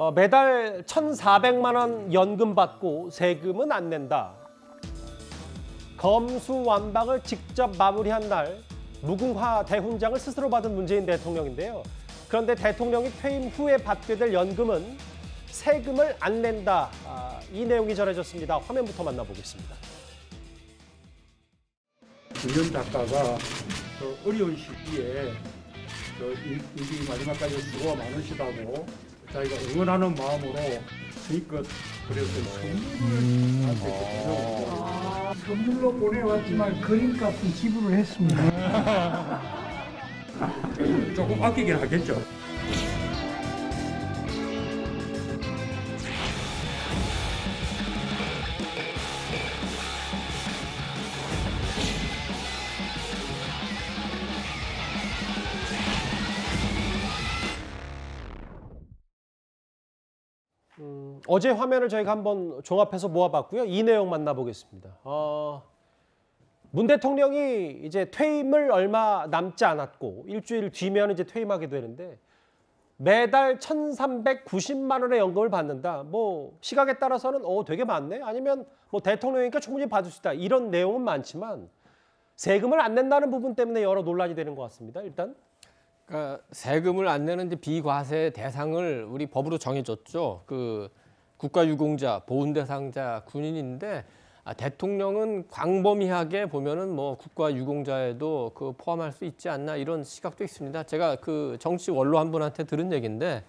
어, 매달 1,400만 원 연금 받고 세금은 안 낸다. 검수완박을 직접 마무리한 날 무궁화 대훈장을 스스로 받은 문재인 대통령인데요. 그런데 대통령이 퇴임 후에 받게 될 연금은 세금을 안 낸다. 아, 이 내용이 전해졌습니다. 화면부터 만나보겠습니다. 이런 작가가 어려운 시기에 이 마지막까지 수고 많으시다고 저희가 응원하는 마음으로 저희껏 그래서 선물을 받았 음. 아. 선물로 보내왔지만 그림값은 지불을 했습니다. 조금 아끼긴 하겠죠. 어제 화면을 저희가 한번 종합해서 모아봤고요. 이 내용 만나보겠습니다. 어, 문 대통령이 이제 퇴임을 얼마 남지 않았고 일주일 뒤면 이제 퇴임하게 되는데 매달 1,390만 원의 연금을 받는다. 뭐 시각에 따라서는 어 되게 많네. 아니면 뭐 대통령이니까 충분히 받을 수 있다. 이런 내용은 많지만 세금을 안 낸다는 부분 때문에 여러 논란이 되는 것 같습니다. 일단 그러니까 세금을 안 내는 이 비과세 대상을 우리 법으로 정해줬죠. 그 국가유공자, 보훈대상자, 군인인데 아, 대통령은 광범위하게 보면은 뭐 국가유공자에도 그 포함할 수 있지 않나 이런 시각도 있습니다. 제가 그 정치 원로 한 분한테 들은 얘기인데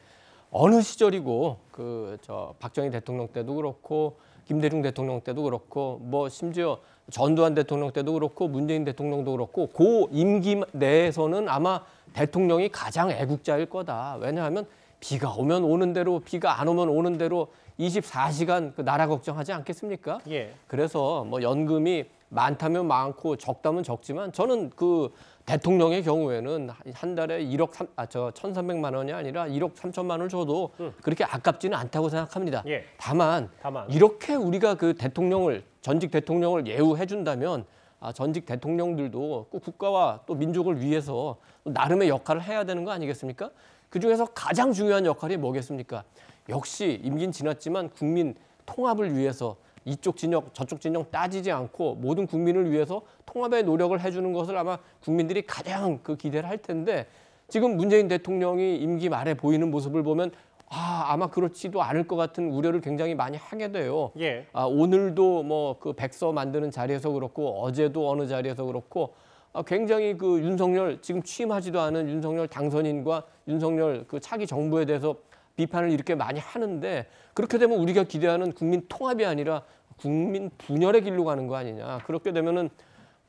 어느 시절이고 그 저 박정희 대통령 때도 그렇고 김대중 대통령 때도 그렇고 뭐 심지어 전두환 대통령 때도 그렇고 문재인 대통령도 그렇고 고그 임기 내에서는 아마 대통령이 가장 애국자일 거다. 왜냐하면 비가 오면 오는 대로 비가 안 오면 오는 대로 24시간 그 나라 걱정하지 않겠습니까? 예. 그래서 뭐 연금이 많다면 많고 적다면 적지만 저는 그 대통령의 경우에는 한 달에 1억 3, 아, 저 1,300만 원이 아니라 1억 3천만 원을 줘도 음. 그렇게 아깝지는 않다고 생각합니다. 예. 다만, 다만 이렇게 우리가 그 대통령을 전직 대통령을 예우해 준다면 아, 전직 대통령들도 꼭 국가와 또 민족을 위해서 나름의 역할을 해야 되는 거 아니겠습니까? 그중에서 가장 중요한 역할이 뭐겠습니까? 역시 임긴 지났지만 국민 통합을 위해서 이쪽 진영 저쪽 진영 따지지 않고 모든 국민을 위해서 통합의 노력을 해주는 것을 아마 국민들이 가장 그 기대를 할 텐데 지금 문재인 대통령이 임기 말에 보이는 모습을 보면 아, 아마 그렇지도 않을 것 같은 우려를 굉장히 많이 하게 돼요. 예. 아, 오늘도 뭐 그 백서 만드는 자리에서 그렇고 어제도 어느 자리에서 그렇고 어, 굉장히 그 윤석열 지금 취임하지도 않은 윤석열 당선인과 윤석열 그 차기 정부에 대해서 비판을 이렇게 많이 하는데 그렇게 되면 우리가 기대하는 국민 통합이 아니라 국민 분열의 길로 가는 거 아니냐. 그렇게 되면은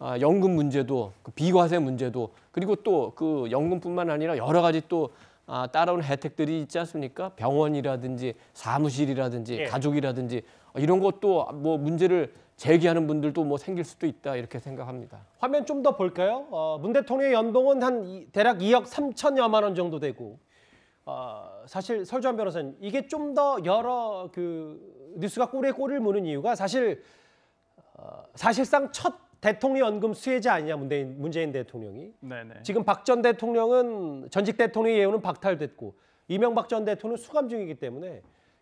아, 연금 문제도 그 비과세 문제도 그리고 또 그 연금뿐만 아니라 여러 가지 또 아, 따라온 혜택들이 있지 않습니까? 병원이라든지 사무실이라든지 예. 가족이라든지 이런 것도 뭐 문제를 재기하는 분들도 뭐 생길 수도 있다 이렇게 생각합니다. 화면 좀 더 볼까요? 어, 문 대통령의 연봉은 한 이, 대략 2억 3천여만 원 정도 되고 어, 사실 설주한 변호사님 이게 좀 더 여러 그 뉴스가 꼬리에 꼬리를 무는 이유가 사실 어, 사실상 첫 대통령 연금 수혜자 아니냐 문재인, 문재인 대통령이 네네. 지금 박 전 대통령은 전직 대통령의 예우는 박탈됐고 이명박 전 대통령 수감 중이기 때문에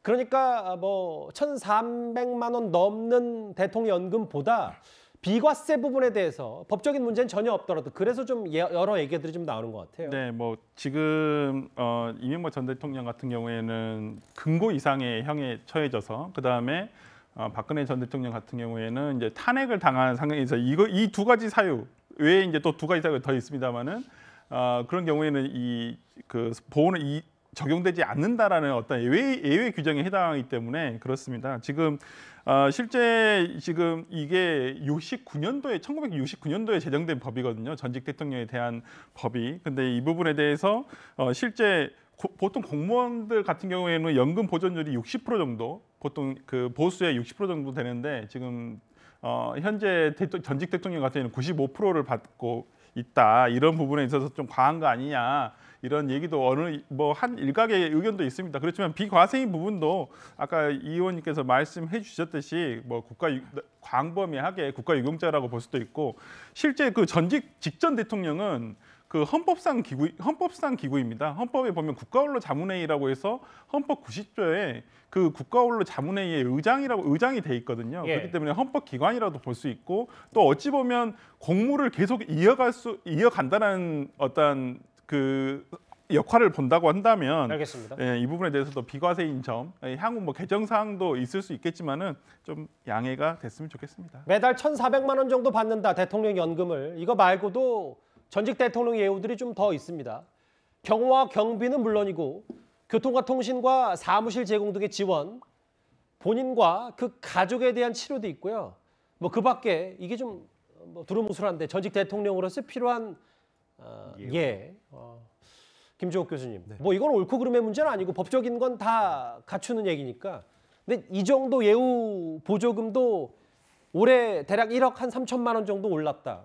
그러니까 아, 뭐 1,300만 원 넘는 대통령연금보다 비과세 부분에 대해서 법적인 문제는 전혀 없더라도 그래서 좀 예, 여러 얘기들이 좀 나오는 것 같아요. 네, 뭐 지금 어, 이명박 전 대통령 같은 경우에는 금고 이상의 형에 처해져서 그 다음에 어, 박근혜 전 대통령 같은 경우에는 이제 탄핵을 당한 상황에서 이거 이 두 가지 사유 외에 이제 또 두 가지 사유가 더 있습니다만은 어, 그런 경우에는 이 그 보호는 이 적용되지 않는다라는 어떤 예외, 예외 규정에 해당하기 때문에 그렇습니다. 지금 어, 실제 지금 이게 69년도에 1969년도에 제정된 법이거든요. 전직 대통령에 대한 법이. 근데 이 부분에 대해서 어, 실제 고, 보통 공무원들 같은 경우에는 연금 보존율이 60% 정도, 보통 그 보수의 60% 정도 되는데 지금 어, 현재 대토, 전직 대통령 같은 경우는 95%를 받고 있다. 이런 부분에 있어서 좀 과한 거 아니냐. 이런 얘기도 어느 뭐 한 일각의 의견도 있습니다. 그렇지만 비과세인 부분도 아까 이 의원님께서 말씀해 주셨듯이 뭐 국가 유, 광범위하게 국가 유공자라고 볼 수도 있고 실제 그 전직 직전 대통령은 그 헌법상 기구 헌법상 기구입니다. 헌법에 보면 국가원로 자문회의라고 해서 헌법 90조에 그 국가원로 자문회의의 의장이라고 의장이 돼 있거든요. 예. 그렇기 때문에 헌법 기관이라도 볼 수 있고 또 어찌 보면 공무를 계속 이어갈 수 이어간다는 어떤 그 역할을 본다고 한다면 알겠습니다. 예, 이 부분에 대해서도 비과세인 점 예, 향후 뭐 개정 사항도 있을 수 있겠지만은 좀 양해가 됐으면 좋겠습니다. 매달 1,400만 원 정도 받는다 대통령 연금을 이거 말고도 전직 대통령 예우들이 좀 더 있습니다. 경호와 경비는 물론이고 교통과 통신과 사무실 제공 등의 지원, 본인과 그 가족에 대한 치료도 있고요. 뭐그 밖에 이게 좀 어, 뭐 두루뭉술한데 전직 대통령으로서 필요한 어, 예. 예. 어, 어. 김주옥 교수님. 네. 뭐 이건 옳고 그름의 문제는 아니고 법적인 건 다 갖추는 얘기니까. 근데 이 정도 예우 보조금도 올해 대략 1억 한 3천만 원 정도 올랐다.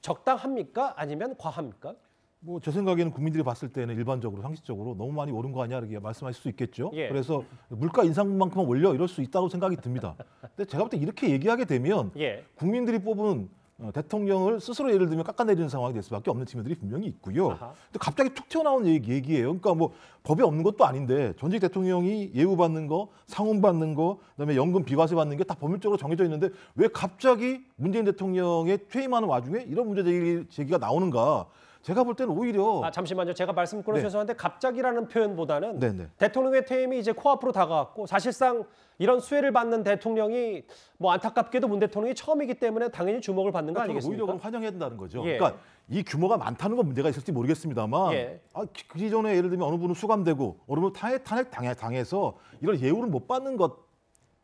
적당합니까? 아니면 과합니까? 뭐 제 생각에는 국민들이 봤을 때는 일반적으로 상식적으로 너무 많이 오른 거 아니야 이렇게 말씀하실 수 있겠죠. 예. 그래서 물가 인상만큼만 올려 이럴 수 있다고 생각이 듭니다. 근데 제가 볼때 이렇게 얘기하게 되면 예. 국민들이 뽑은 어, 대통령을 스스로 예를 들면 깎아내리는 상황이 될 수밖에 없는 측면들이 분명히 있고요. 아하. 근데 갑자기 툭 튀어나온 얘기, 얘기예요. 그러니까 뭐법이 없는 것도 아닌데 전직 대통령이 예우 받는 거, 상훈 받는 거, 그다음에 연금 비과세 받는 게 다 법률적으로 정해져 있는데 왜 갑자기 문재인 대통령의 퇴임하는 와중에 이런 문제 제기, 제기가 나오는가? 제가 볼 때는 오히려 아 잠시만요. 제가 말씀 끊어 네. 죄송한데 갑자기라는 표현보다는 네네. 네. 대통령의 퇴임이 이제 코앞으로 다가왔고 사실상 이런 수혜를 받는 대통령이 뭐 안타깝게도 문 대통령이 처음이기 때문에 당연히 주목을 받는 거 그러니까 아니겠습니까? 오히려 환영해야 된다는 거죠. 예. 그러니까 이 규모가 많다는 건 문제가 있을지 모르겠습니다만 예. 아, 그 이전에 그 예를 들면 어느 분은 수감되고 어느 분은 탄핵, 탄핵 당해, 당해서 이런 예우를 못 받는 것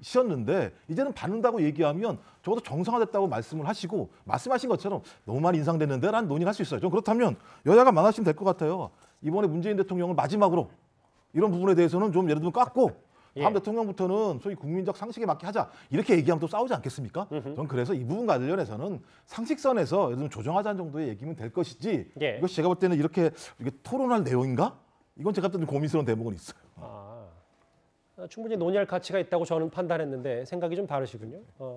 시였는데 이제는 받는다고 얘기하면 적어도 정상화됐다고 말씀을 하시고 말씀하신 것처럼 너무 많이 인상됐는데 라는 논의를 할 수 있어요. 좀 그렇다면 여야가 만나시면 될 것 같아요. 이번에 문재인 대통령을 마지막으로 이런 부분에 대해서는 좀 예를 들면 깎고 예. 다음 예. 대통령부터는 소위 국민적 상식에 맞게 하자 이렇게 얘기하면 또 싸우지 않겠습니까? 음흠. 전 그래서 이부분 관련해서는 상식선에서 예를 들면 조정하자는 정도의 얘기면 될 것이지 예. 이것이 제가 볼 때는 이렇게, 이렇게 토론할 내용인가? 이건 제가 볼 때는 고민스러운 대목은 있어요. 아. 어, 충분히 논의할 가치가 있다고 저는 판단했는데 생각이 좀 다르시군요. 어.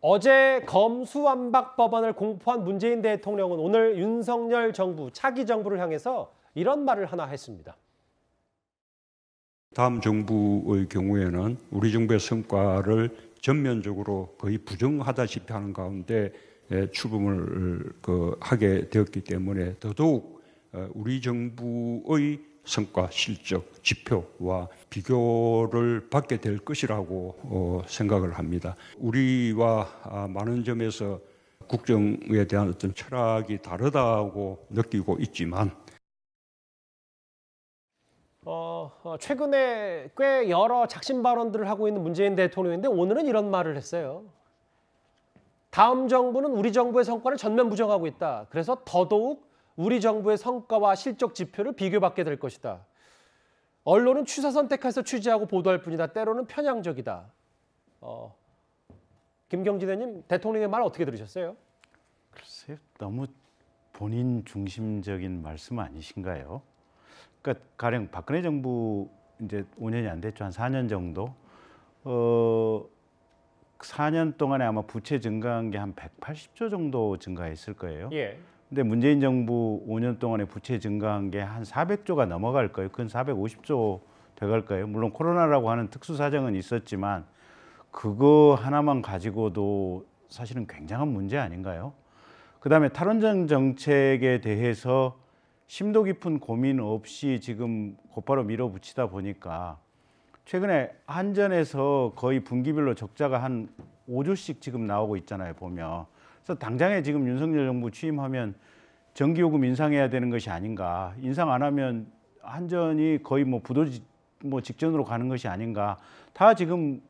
어제 검수완박 법안을 공포한 문재인 대통령은 오늘 윤석열 정부, 차기 정부를 향해서 이런 말을 하나 했습니다. 다음 정부의 경우에는 우리 정부의 성과를 전면적으로 거의 부정하다시피 하는 가운데 추범을 그, 하게 되었기 때문에 더더욱 어, 우리 정부의 성과, 실적, 지표와 비교를 받게 될 것이라고 어, 생각을 합니다. 우리와 아, 많은 점에서 국정에 대한 어떤 철학이 다르다고 느끼고 있지만 어, 어, 최근에 꽤 여러 작심 발언들을 하고 있는 문재인 대통령인데 오늘은 이런 말을 했어요. 다음 정부는 우리 정부의 성과를 전면 부정하고 있다. 그래서 더더욱 우리 정부의 성과와 실적 지표를 비교받게 될 것이다. 언론은 취사 선택해서 취재하고 보도할 뿐이다. 때로는 편향적이다. 어, 김경진 의님 대통령의 말 어떻게 들으셨어요? 글쎄 너무 본인 중심적인 말씀 아니신가요? 그러니까 가령 박근혜 정부 이제 5년이 안 됐죠 한 4년 정도 어 4년 동안에 아마 부채 증가한 게 한 180조 정도 증가했을 거예요. 예. 근데 문재인 정부 5년 동안에 부채 증가한 게 한 400조가 넘어갈 거예요. 근 450조 돼갈 거예요. 물론 코로나라고 하는 특수 사정은 있었지만 그거 하나만 가지고도 사실은 굉장한 문제 아닌가요? 그다음에 탈원전 정책에 대해서 심도 깊은 고민 없이 지금 곧바로 밀어붙이다 보니까 최근에 한전에서 거의 분기별로 적자가 한 5조씩 지금 나오고 있잖아요, 보면. 그래서 당장에 지금 윤석열 정부 취임하면 전기요금 인상해야 되는 것이 아닌가. 인상 안 하면 한전이 거의 뭐 부도 뭐 직전으로 가는 것이 아닌가. 다 지금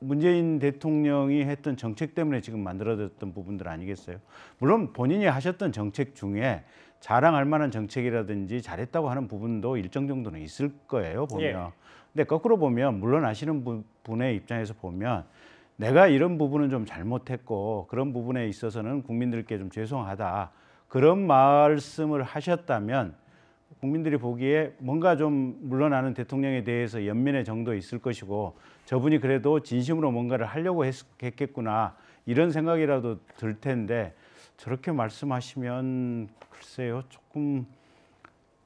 문재인 대통령이 했던 정책 때문에 지금 만들어졌던 부분들 아니겠어요? 물론 본인이 하셨던 정책 중에 자랑할 만한 정책이라든지 잘했다고 하는 부분도 일정 정도는 있을 거예요, 보면. 예. 근데 거꾸로 보면 물론 아시는 분의 입장에서 보면 내가 이런 부분은 좀 잘못했고 그런 부분에 있어서는 국민들께 좀 죄송하다 그런 말씀을 하셨다면 국민들이 보기에 뭔가 좀 물러나는 대통령에 대해서 연민의 정도 있을 것이고 저분이 그래도 진심으로 뭔가를 하려고 했, 했겠구나 이런 생각이라도 들 텐데 저렇게 말씀하시면 글쎄요 조금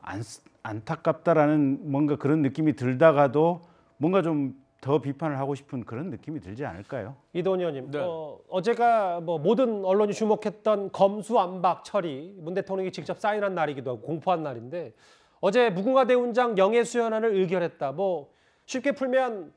안, 안타깝다라는 뭔가 그런 느낌이 들다가도 뭔가 좀더 비판을 하고 싶은 그런 느낌이 들지 않을까요? 이도원 의원님, 네. 어, 어제가 뭐 모든 언론이 주목했던 검수안박 처리, 문 대통령이 직접 사인한 날이기도 하고 공포한 날인데 어제 무궁화 대운장 영예 수연안을 의결했다. 뭐 쉽게 풀면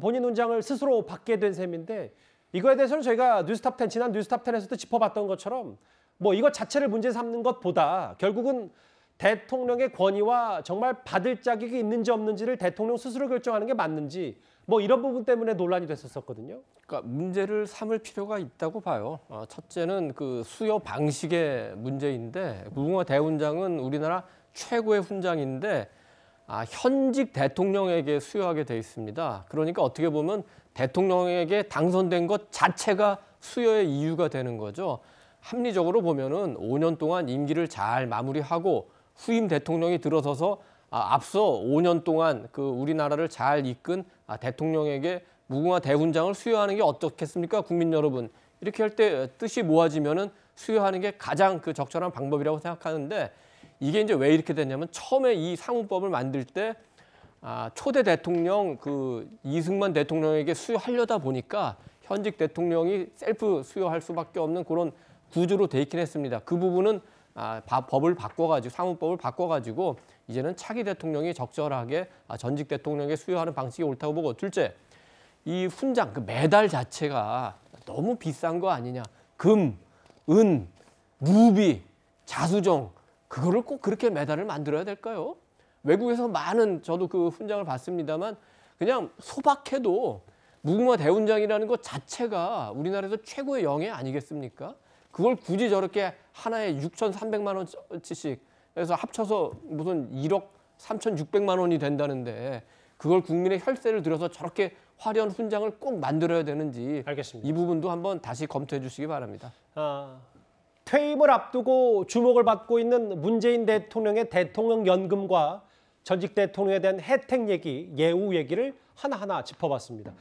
본인 운장을 스스로 받게 된 셈인데 이거에 대해서는 저희가 뉴스탑 10 지난 뉴스탑 10에서도 짚어봤던 것처럼 뭐 이것 자체를 문제 삼는 것보다 결국은 대통령의 권위와 정말 받을 자격이 있는지 없는지를 대통령 스스로 결정하는 게 맞는지 뭐 이런 부분 때문에 논란이 됐었거든요. 그러니까 문제를 삼을 필요가 있다고 봐요. 어, 첫째는 그 수요 방식의 문제인데 무궁화 대훈장은 우리나라 최고의 훈장인데 아, 현직 대통령에게 수여하게 돼 있습니다. 그러니까 어떻게 보면 대통령에게 당선된 것 자체가 수여의 이유가 되는 거죠. 합리적으로 보면은 5년 동안 임기를 잘 마무리하고 후임 대통령이 들어서서 아, 앞서 5년 동안 그 우리나라를 잘 이끈 아, 대통령에게 무궁화 대훈장을 수여하는 게 어떻겠습니까? 국민 여러분. 이렇게 할 때 뜻이 모아지면은 수여하는 게 가장 그 적절한 방법이라고 생각하는데 이게 이제 왜 이렇게 됐냐면 처음에 이 상호법을 만들 때 아, 초대 대통령 그 이승만 대통령에게 수여하려다 보니까 현직 대통령이 셀프 수여할 수밖에 없는 그런 구조로 돼 있긴 했습니다. 그 부분은 아, 법을 바꿔가지고 상호법을 바꿔가지고 이제는 차기 대통령이 적절하게 아, 전직 대통령에게 수여하는 방식이 옳다고 보고 둘째, 이 훈장, 그 메달 자체가 너무 비싼 거 아니냐. 금, 은, 무비 자수정 그거를 꼭 그렇게 메달을 만들어야 될까요? 외국에서 많은 저도 그 훈장을 봤습니다만 그냥 소박해도 무궁화 대훈장이라는 것 자체가 우리나라에서 최고의 영예 아니겠습니까? 그걸 굳이 저렇게 하나에 6,300만 원치씩 그래서 합쳐서 무슨 1억 3,600만 원이 된다는데 그걸 국민의 혈세를 들여서 저렇게 화려한 훈장을 꼭 만들어야 되는지 알겠습니다. 이 부분도 한번 다시 검토해 주시기 바랍니다. 아, 퇴임을 앞두고 주목을 받고 있는 문재인 대통령의 대통령 연금과 전직 대통령에 대한 혜택 얘기, 예우 얘기를 하나하나 짚어봤습니다.